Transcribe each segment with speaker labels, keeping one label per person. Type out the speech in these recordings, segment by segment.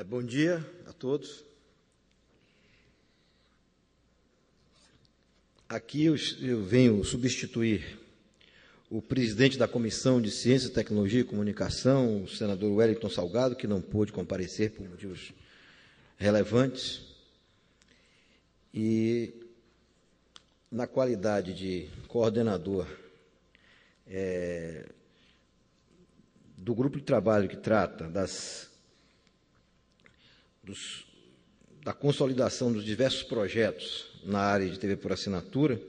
Speaker 1: É, bom dia a todos. Aqui eu, eu venho substituir o presidente da Comissão de Ciência, Tecnologia e Comunicação, o senador Wellington Salgado, que não pôde comparecer por motivos relevantes. E, na qualidade de coordenador é, do grupo de trabalho que trata das dos, da consolidação dos diversos projetos na área de TV por assinatura,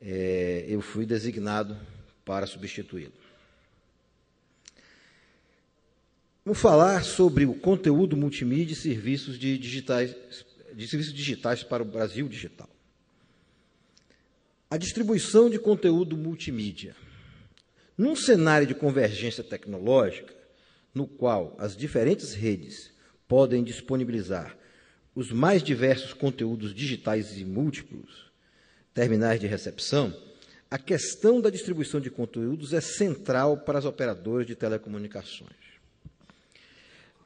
Speaker 1: é, eu fui designado para substituí-lo. Vamos falar sobre o conteúdo multimídia e serviços de digitais, de serviços digitais para o Brasil digital. A distribuição de conteúdo multimídia. Num cenário de convergência tecnológica, no qual as diferentes redes podem disponibilizar os mais diversos conteúdos digitais e múltiplos, terminais de recepção, a questão da distribuição de conteúdos é central para as operadoras de telecomunicações.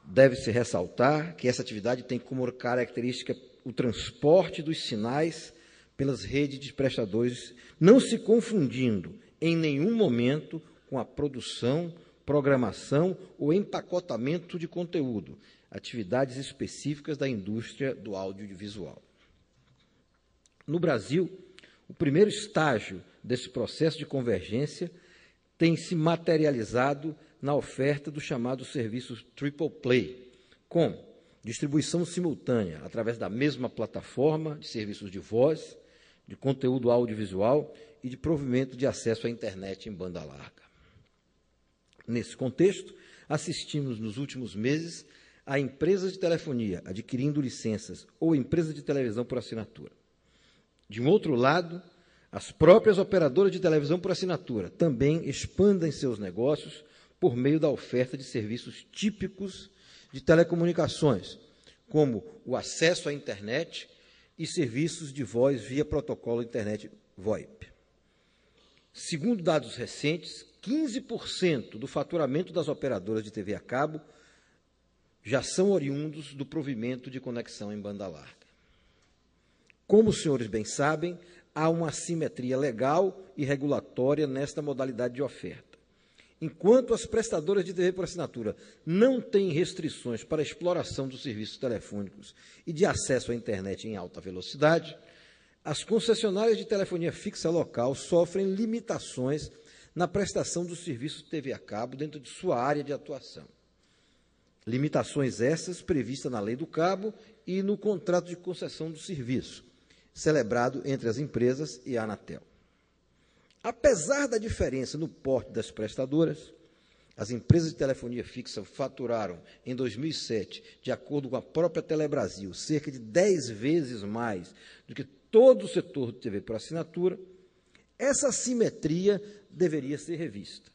Speaker 1: Deve-se ressaltar que essa atividade tem como característica o transporte dos sinais pelas redes de prestadores, não se confundindo em nenhum momento com a produção, programação ou empacotamento de conteúdo, atividades específicas da indústria do audiovisual. No Brasil, o primeiro estágio desse processo de convergência tem se materializado na oferta do chamado serviço Triple Play, com distribuição simultânea através da mesma plataforma de serviços de voz, de conteúdo audiovisual e de provimento de acesso à internet em banda larga. Nesse contexto, assistimos nos últimos meses a empresas de telefonia adquirindo licenças ou empresa de televisão por assinatura. De um outro lado, as próprias operadoras de televisão por assinatura também expandem seus negócios por meio da oferta de serviços típicos de telecomunicações, como o acesso à internet e serviços de voz via protocolo internet VoIP. Segundo dados recentes, 15% do faturamento das operadoras de TV a cabo já são oriundos do provimento de conexão em banda larga. Como os senhores bem sabem, há uma assimetria legal e regulatória nesta modalidade de oferta. Enquanto as prestadoras de TV por assinatura não têm restrições para a exploração dos serviços telefônicos e de acesso à internet em alta velocidade, as concessionárias de telefonia fixa local sofrem limitações na prestação dos serviços TV a cabo dentro de sua área de atuação. Limitações essas previstas na Lei do Cabo e no contrato de concessão do serviço, celebrado entre as empresas e a Anatel. Apesar da diferença no porte das prestadoras, as empresas de telefonia fixa faturaram em 2007, de acordo com a própria Telebrasil, cerca de 10 vezes mais do que todo o setor de TV por assinatura. Essa simetria deveria ser revista.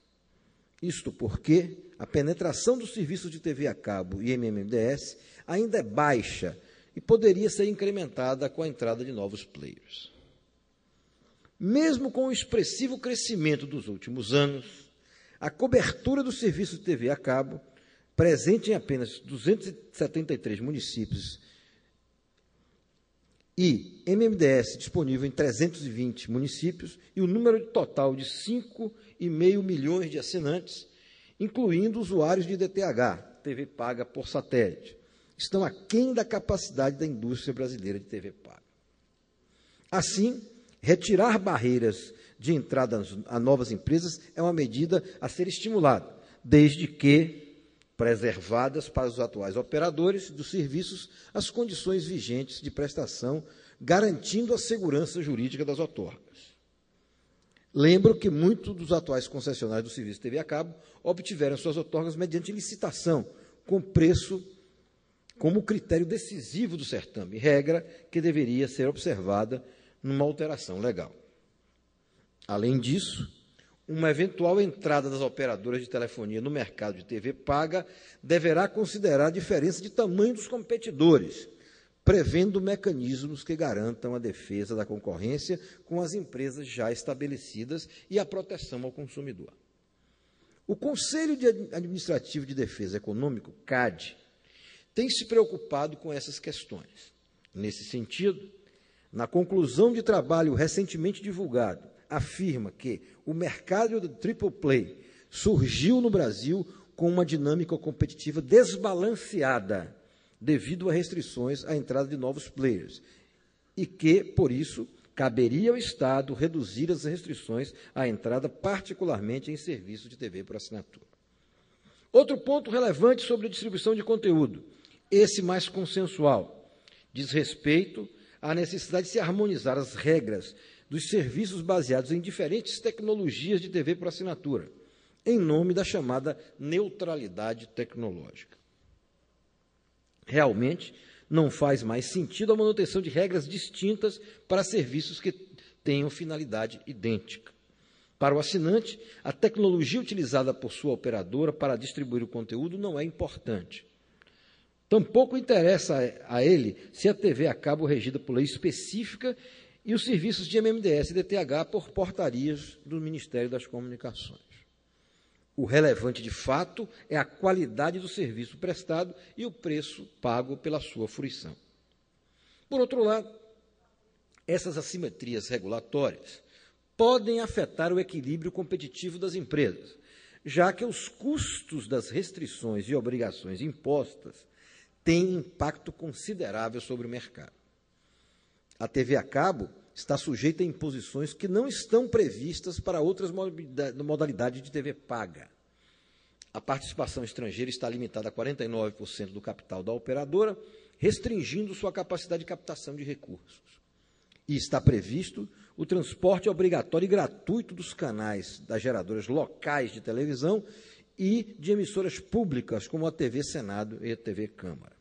Speaker 1: Isto porque a penetração dos serviços de TV a cabo e MMDS ainda é baixa e poderia ser incrementada com a entrada de novos players. Mesmo com o expressivo crescimento dos últimos anos, a cobertura do serviço de TV a cabo, presente em apenas 273 municípios e MMDS disponível em 320 municípios e o número total de 5,5 milhões de assinantes incluindo usuários de DTH, TV paga por satélite, estão aquém da capacidade da indústria brasileira de TV paga. Assim, retirar barreiras de entrada a novas empresas é uma medida a ser estimulada, desde que preservadas para os atuais operadores dos serviços as condições vigentes de prestação, garantindo a segurança jurídica das outorgas. Lembro que muitos dos atuais concessionários do serviço TV a cabo obtiveram suas otorgas mediante licitação, com preço como critério decisivo do certame, regra que deveria ser observada numa alteração legal. Além disso, uma eventual entrada das operadoras de telefonia no mercado de TV paga deverá considerar a diferença de tamanho dos competidores prevendo mecanismos que garantam a defesa da concorrência com as empresas já estabelecidas e a proteção ao consumidor. O Conselho Administrativo de Defesa Econômico, CAD, tem se preocupado com essas questões. Nesse sentido, na conclusão de trabalho recentemente divulgado, afirma que o mercado do triple play surgiu no Brasil com uma dinâmica competitiva desbalanceada devido a restrições à entrada de novos players, e que, por isso, caberia ao Estado reduzir as restrições à entrada, particularmente em serviços de TV por assinatura. Outro ponto relevante sobre a distribuição de conteúdo, esse mais consensual, diz respeito à necessidade de se harmonizar as regras dos serviços baseados em diferentes tecnologias de TV por assinatura, em nome da chamada neutralidade tecnológica. Realmente não faz mais sentido a manutenção de regras distintas para serviços que tenham finalidade idêntica. Para o assinante, a tecnologia utilizada por sua operadora para distribuir o conteúdo não é importante. Tampouco interessa a ele se a TV a cabo regida por lei específica e os serviços de MMDS e DTH por portarias do Ministério das Comunicações. O relevante de fato é a qualidade do serviço prestado e o preço pago pela sua fruição. Por outro lado, essas assimetrias regulatórias podem afetar o equilíbrio competitivo das empresas, já que os custos das restrições e obrigações impostas têm impacto considerável sobre o mercado. A TV a cabo está sujeita a imposições que não estão previstas para outras modalidades de TV paga. A participação estrangeira está limitada a 49% do capital da operadora, restringindo sua capacidade de captação de recursos. E está previsto o transporte obrigatório e gratuito dos canais das geradoras locais de televisão e de emissoras públicas, como a TV Senado e a TV Câmara.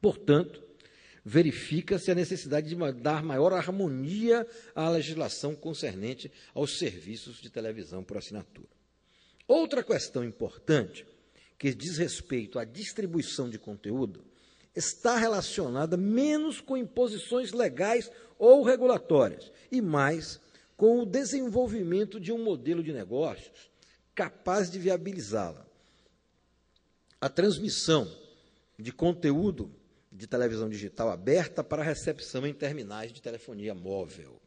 Speaker 1: Portanto, verifica-se a necessidade de dar maior harmonia à legislação concernente aos serviços de televisão por assinatura. Outra questão importante, que diz respeito à distribuição de conteúdo, está relacionada menos com imposições legais ou regulatórias, e mais com o desenvolvimento de um modelo de negócios capaz de viabilizá-la. A transmissão de conteúdo de televisão digital aberta para recepção em terminais de telefonia móvel.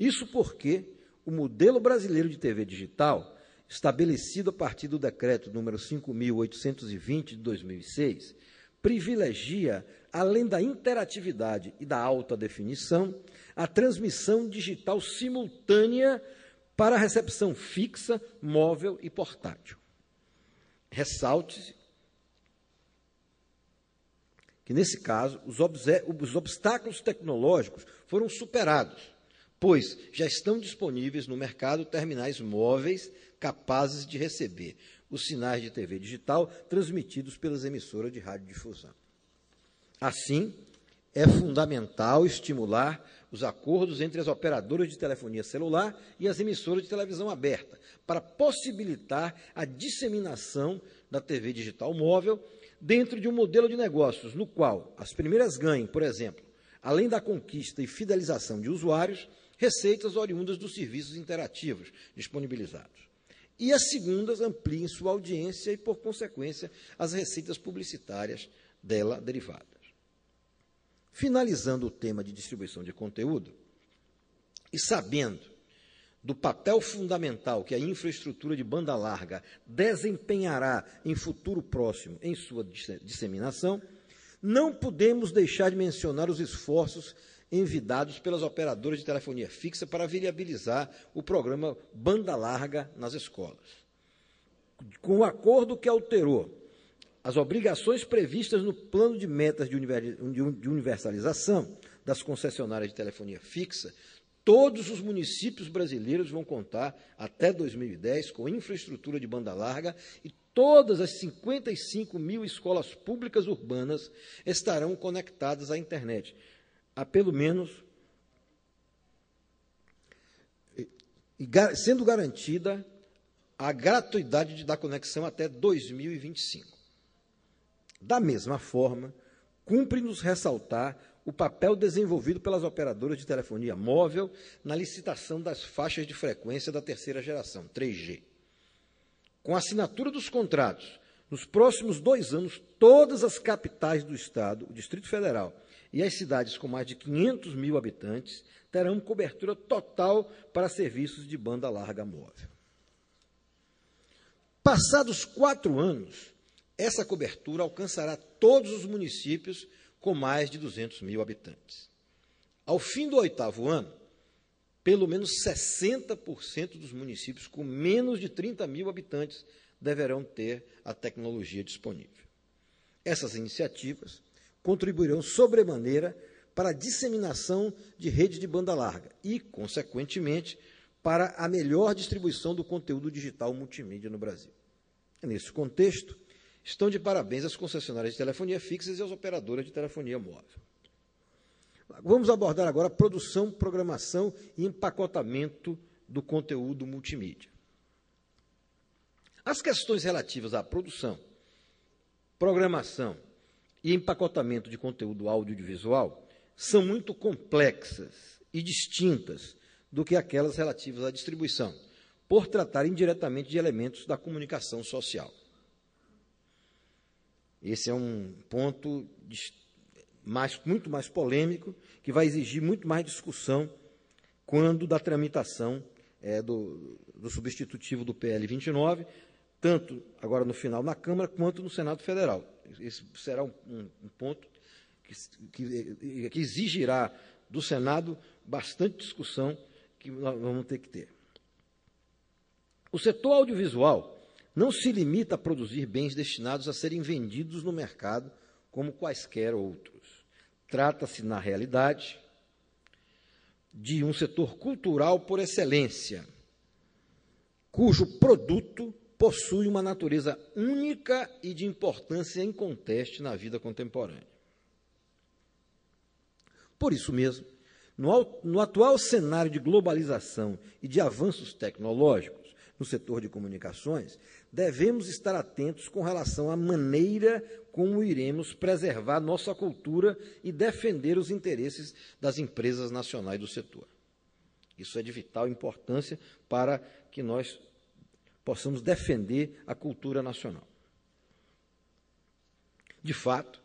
Speaker 1: Isso porque o modelo brasileiro de TV digital, estabelecido a partir do decreto número 5820 de 2006, privilegia, além da interatividade e da alta definição, a transmissão digital simultânea para recepção fixa, móvel e portátil. Ressalte-se que nesse caso os, os obstáculos tecnológicos foram superados, pois já estão disponíveis no mercado terminais móveis capazes de receber os sinais de TV digital transmitidos pelas emissoras de radiodifusão. Assim, é fundamental estimular os acordos entre as operadoras de telefonia celular e as emissoras de televisão aberta, para possibilitar a disseminação da TV digital móvel dentro de um modelo de negócios no qual as primeiras ganhem, por exemplo, além da conquista e fidelização de usuários, receitas oriundas dos serviços interativos disponibilizados. E as segundas ampliem sua audiência e, por consequência, as receitas publicitárias dela derivadas. Finalizando o tema de distribuição de conteúdo, e sabendo do papel fundamental que a infraestrutura de banda larga desempenhará em futuro próximo em sua disseminação, não podemos deixar de mencionar os esforços envidados pelas operadoras de telefonia fixa para viabilizar o programa Banda Larga nas escolas. Com o acordo que alterou as obrigações previstas no plano de metas de universalização das concessionárias de telefonia fixa todos os municípios brasileiros vão contar até 2010 com infraestrutura de banda larga e todas as 55 mil escolas públicas urbanas estarão conectadas à internet. Há pelo menos. Sendo garantida a gratuidade da conexão até 2025. Da mesma forma, cumpre-nos ressaltar o papel desenvolvido pelas operadoras de telefonia móvel na licitação das faixas de frequência da terceira geração, 3G. Com a assinatura dos contratos, nos próximos dois anos, todas as capitais do Estado, o Distrito Federal e as cidades com mais de 500 mil habitantes terão cobertura total para serviços de banda larga móvel. Passados quatro anos, essa cobertura alcançará todos os municípios com mais de 200 mil habitantes. Ao fim do oitavo ano, pelo menos 60% dos municípios com menos de 30 mil habitantes deverão ter a tecnologia disponível. Essas iniciativas contribuirão sobremaneira para a disseminação de rede de banda larga e, consequentemente, para a melhor distribuição do conteúdo digital multimídia no Brasil. É nesse contexto Estão de parabéns às concessionárias de telefonia fixas e às operadoras de telefonia móvel. Vamos abordar agora a produção, programação e empacotamento do conteúdo multimídia. As questões relativas à produção, programação e empacotamento de conteúdo audiovisual são muito complexas e distintas do que aquelas relativas à distribuição, por tratar indiretamente de elementos da comunicação social. Esse é um ponto mais, muito mais polêmico, que vai exigir muito mais discussão quando da tramitação é, do, do substitutivo do PL 29, tanto agora no final na Câmara quanto no Senado Federal. Esse será um, um, um ponto que, que, eh, que, exigirá do Senado bastante discussão que nós vamos ter que ter. O setor audiovisual não se limita a produzir bens destinados a serem vendidos no mercado como quaisquer outros. Trata-se, na realidade, de um setor cultural por excelência, cujo produto possui uma natureza única e de importância inconteste na vida contemporânea. Por isso mesmo, no, no, atual cenário de globalização e de avanços tecnológicos no setor de comunicações, devemos estar atentos com relação à maneira como iremos preservar nossa cultura e defender os interesses das empresas nacionais do setor. Isso é de vital importância para que nós possamos defender a cultura nacional. De fato,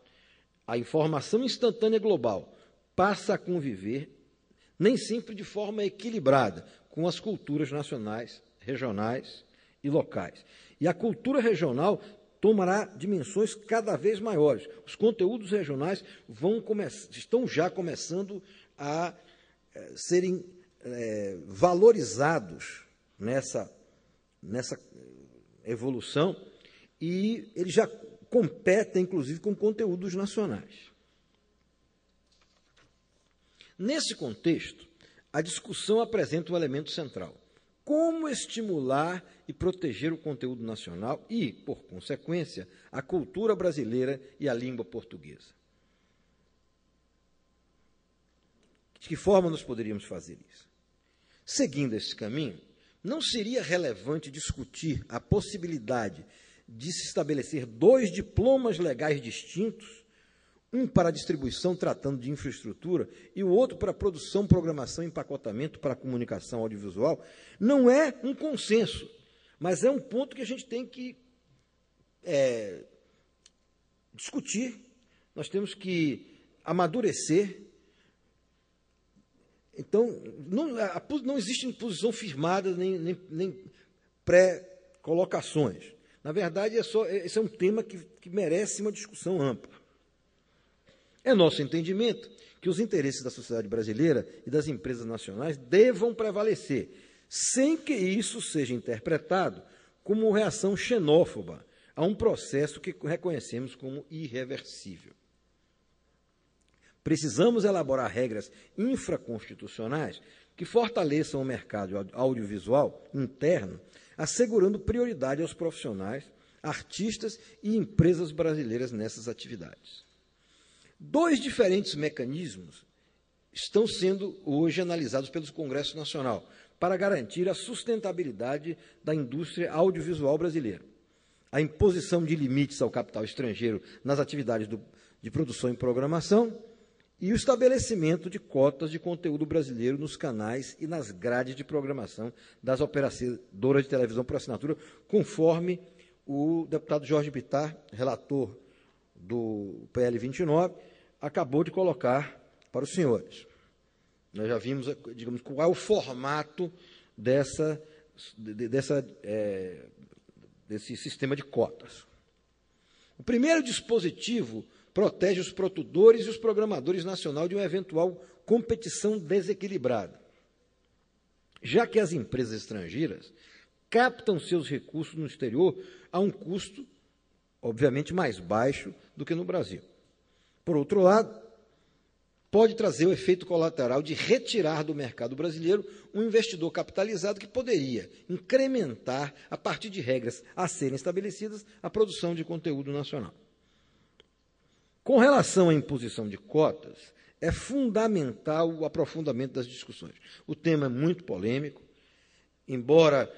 Speaker 1: a informação instantânea global passa a conviver, nem sempre de forma equilibrada, com as culturas nacionais, regionais e locais e a cultura regional tomará dimensões cada vez maiores. Os conteúdos regionais vão estão já começando a é, serem é, valorizados nessa, nessa evolução e eles já competem, inclusive, com conteúdos nacionais. Nesse contexto, a discussão apresenta um elemento central como estimular e proteger o conteúdo nacional e, por consequência, a cultura brasileira e a língua portuguesa. De que forma nós poderíamos fazer isso? Seguindo esse caminho, não seria relevante discutir a possibilidade de se estabelecer dois diplomas legais distintos um para distribuição, tratando de infraestrutura, e o outro para produção, programação, empacotamento para comunicação audiovisual, não é um consenso, mas é um ponto que a gente tem que é, discutir, nós temos que amadurecer. Então, não, a, não existe posição firmada nem, nem, nem pré-colocações. Na verdade, é só, é, esse é um tema que, que merece uma discussão ampla. É nosso entendimento que os interesses da sociedade brasileira e das empresas nacionais devam prevalecer, sem que isso seja interpretado como reação xenófoba a um processo que reconhecemos como irreversível. Precisamos elaborar regras infraconstitucionais que fortaleçam o mercado audiovisual interno, assegurando prioridade aos profissionais, artistas e empresas brasileiras nessas atividades. Dois diferentes mecanismos estão sendo hoje analisados pelo Congresso Nacional para garantir a sustentabilidade da indústria audiovisual brasileira. A imposição de limites ao capital estrangeiro nas atividades do, de produção e programação e o estabelecimento de cotas de conteúdo brasileiro nos canais e nas grades de programação das operadoras de televisão por assinatura, conforme o deputado Jorge Bittar, relator do PL 29, acabou de colocar para os senhores. Nós já vimos, digamos, qual é o formato dessa, dessa, é, desse sistema de cotas. O primeiro dispositivo protege os produtores e os programadores nacional de uma eventual competição desequilibrada. Já que as empresas estrangeiras captam seus recursos no exterior a um custo, obviamente, mais baixo do que no Brasil. Por outro lado, pode trazer o efeito colateral de retirar do mercado brasileiro um investidor capitalizado que poderia incrementar, a partir de regras a serem estabelecidas, a produção de conteúdo nacional. Com relação à imposição de cotas, é fundamental o aprofundamento das discussões. O tema é muito polêmico, embora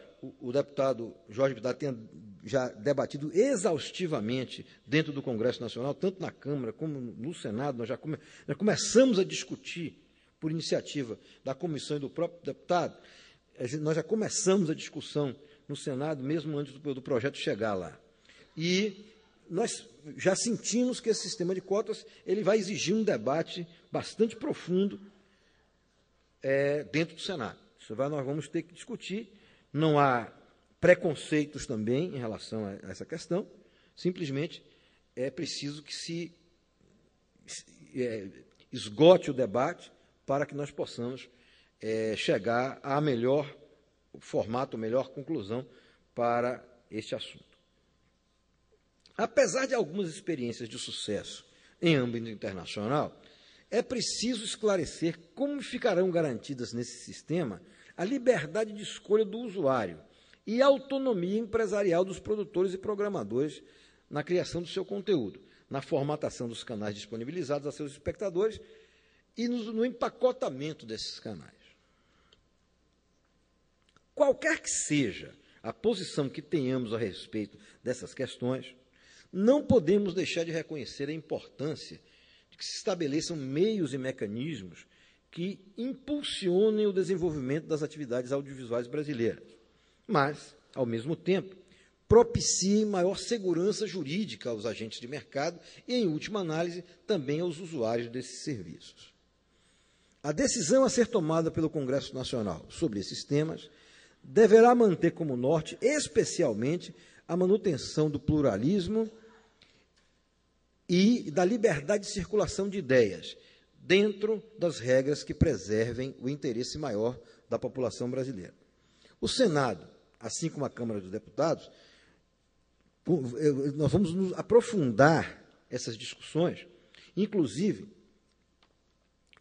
Speaker 1: o, deputado Jorge Vidal tenha já debatido exaustivamente dentro do Congresso Nacional, tanto na Câmara como no Senado, nós já, come, já começamos a discutir, por iniciativa da comissão e do próprio deputado, é, nós já começamos a discussão no Senado, mesmo antes do, do projeto chegar lá. E nós já sentimos que esse sistema de cotas ele vai exigir um debate bastante profundo é, dentro do Senado. Isso vai, nós vamos ter que discutir não há preconceitos também em relação a essa questão, simplesmente é preciso que se é, esgote o debate para que nós possamos é, chegar a melhor formato, melhor conclusão para este assunto. Apesar de algumas experiências de sucesso em âmbito internacional, é preciso esclarecer como ficarão garantidas nesse sistema a liberdade de escolha do usuário e a autonomia empresarial dos produtores e programadores na criação do seu conteúdo, na formatação dos canais disponibilizados a seus espectadores e no, no empacotamento desses canais. Qualquer que seja a posição que tenhamos a respeito dessas questões, não podemos deixar de reconhecer a importância de que se estabeleçam meios e mecanismos que impulsionem o desenvolvimento das atividades audiovisuais brasileiras, mas, ao mesmo tempo, propiciem maior segurança jurídica aos agentes de mercado e, em última análise, também aos usuários desses serviços. A decisão a ser tomada pelo Congresso Nacional sobre esses temas deverá manter como norte, especialmente, a manutenção do pluralismo e da liberdade de circulação de ideias, dentro das regras que preservem o interesse maior da população brasileira. O Senado, assim como a Câmara dos Deputados, nós vamos nos aprofundar essas discussões, inclusive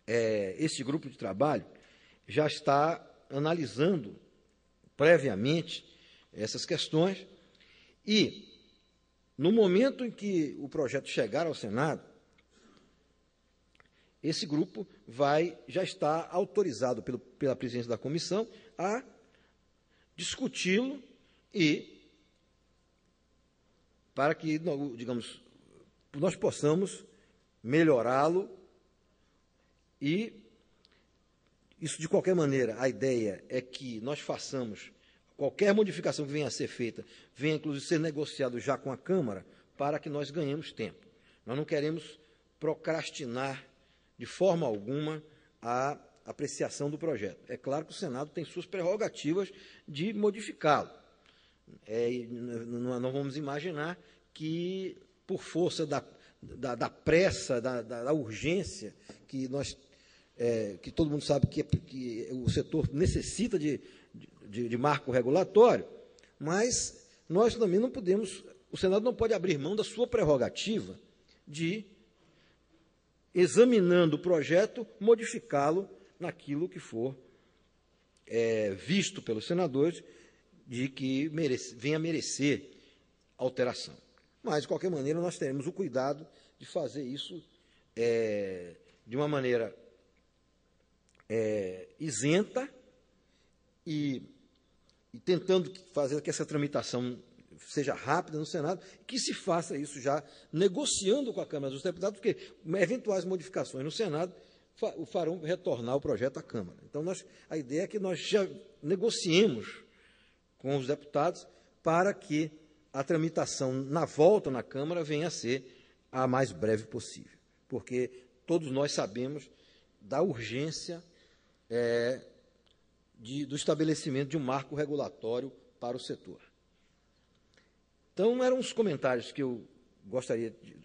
Speaker 1: é, esse grupo de trabalho já está analisando previamente essas questões e no momento em que o projeto chegar ao Senado, esse grupo vai já está autorizado pelo, pela presidência da comissão a discuti-lo e para que, digamos, nós possamos melhorá-lo e isso de qualquer maneira, a ideia é que nós façamos qualquer modificação que venha a ser feita, venha inclusive ser negociado já com a Câmara para que nós ganhemos tempo. Nós não queremos procrastinar de forma alguma a apreciação do projeto. É claro que o Senado tem suas prerrogativas de modificá-lo. É, não vamos imaginar que, por força da, da, da pressa, da, da, urgência que nós, é, que todo mundo sabe que, é, que o setor necessita de, de, de marco regulatório, mas nós também não podemos, o Senado não pode abrir mão da sua prerrogativa de examinando o projeto, modificá-lo naquilo que for é, visto pelos senadores de que merece, venha merecer alteração. Mas, de qualquer maneira, nós teremos o cuidado de fazer isso é, de uma maneira é, isenta e, e tentando fazer que essa tramitação seja rápida no Senado, que se faça isso já negociando com a Câmara dos Deputados, porque eventuais modificações no Senado o farão retornar o projeto à Câmara. Então, nós, a ideia é que nós já negociemos com os deputados para que a tramitação na volta na Câmara venha a ser a mais breve possível, porque todos nós sabemos da urgência é, de, do estabelecimento de um marco regulatório para o setor. Então, eram os comentários que eu gostaria de,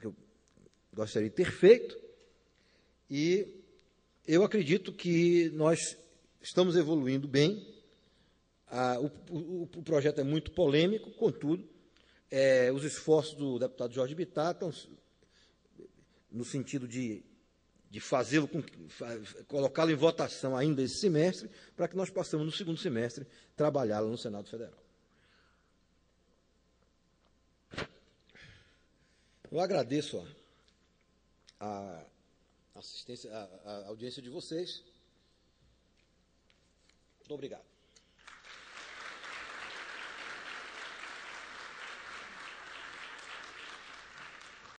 Speaker 1: que eu gostaria de ter feito. E eu acredito que nós estamos evoluindo bem. Ah, o, o, o, projeto é muito polêmico, contudo, é, os esforços do deputado Jorge Bittar estão no sentido de, de fazê-lo, colocá-lo em votação ainda esse semestre, para que nós possamos, no segundo semestre, trabalhá-lo no Senado Federal. Eu agradeço a, a assistência, a, a audiência de vocês. Muito obrigado.